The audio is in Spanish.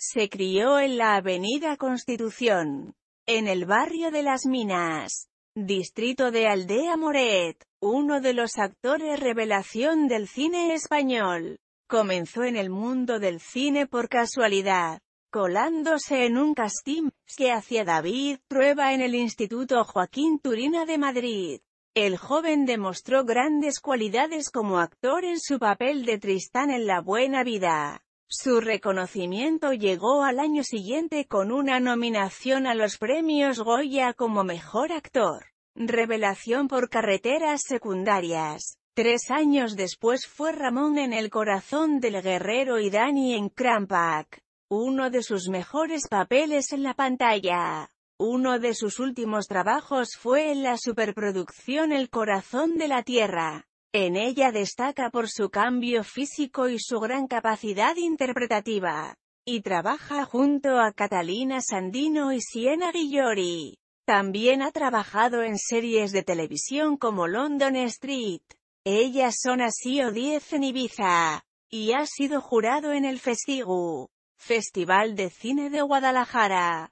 Se crió en la Avenida Constitución, en el barrio de Las Minas, distrito de Aldea Moret, uno de los actores revelación del cine español. Comenzó en el mundo del cine por casualidad, colándose en un casting que hacía David Prueba en el Instituto Joaquín Turina de Madrid. El joven demostró grandes cualidades como actor en su papel de Tristán en La Buena Vida, su reconocimiento llegó al año siguiente con una nominación a los premios Goya como Mejor Actor. Revelación por carreteras secundarias. Tres años después fue Ramón en El corazón del guerrero y Dani en Crampac. Uno de sus mejores papeles en la pantalla. Uno de sus últimos trabajos fue en la superproducción El corazón de la tierra. En ella destaca por su cambio físico y su gran capacidad interpretativa, y trabaja junto a Catalina Sandino y Siena Guillori. También ha trabajado en series de televisión como London Street, Ellas son así o diez en Ibiza, y ha sido jurado en el Festigu, Festival de Cine de Guadalajara.